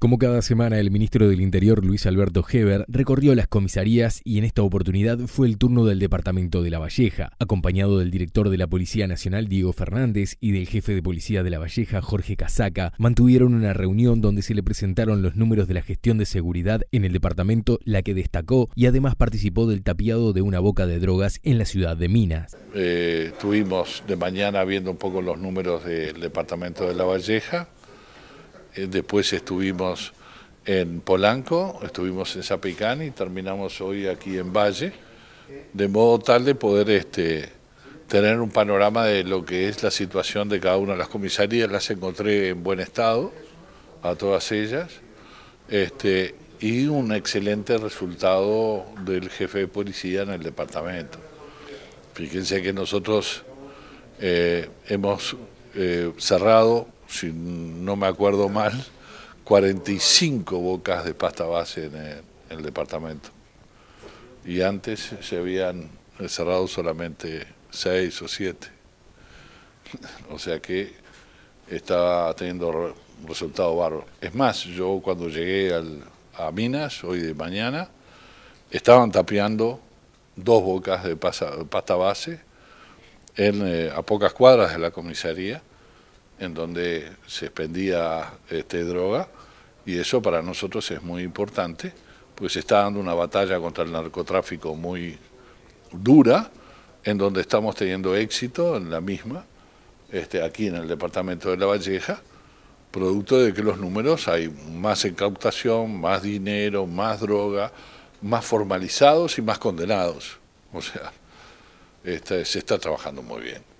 Como cada semana, el ministro del Interior, Luis Alberto Heber, recorrió las comisarías y en esta oportunidad fue el turno del departamento de La Valleja, acompañado del director de la Policía Nacional, Diego Fernández, y del jefe de policía de La Valleja, Jorge Casaca, mantuvieron una reunión donde se le presentaron los números de la gestión de seguridad en el departamento, la que destacó y además participó del tapiado de una boca de drogas en la ciudad de Minas. Eh, estuvimos de mañana viendo un poco los números del departamento de La Valleja eh, después estuvimos en Polanco, estuvimos en Zapicán y terminamos hoy aquí en Valle, de modo tal de poder este, tener un panorama de lo que es la situación de cada una de las comisarías, las encontré en buen estado, a todas ellas, este, y un excelente resultado del jefe de policía en el departamento. Fíjense que nosotros eh, hemos eh, cerrado si no me acuerdo mal, 45 bocas de pasta base eh, en el, departamento. Y antes se habían cerrado solamente 6 o 7. O sea que estaba teniendo resultado bárbaro. Es más, yo cuando llegué al, a Minas, hoy de mañana, estaban tapeando dos bocas de pasta base eh, a pocas cuadras de la comisaría en donde se expendía este, droga y eso para nosotros es muy importante, pues se está dando una batalla contra el narcotráfico muy dura, en donde estamos teniendo éxito en la misma, este, aquí en el departamento de La Valleja, producto de que los números hay más incautación, más dinero, más droga, más formalizados y más condenados. O sea, este, se está trabajando muy bien.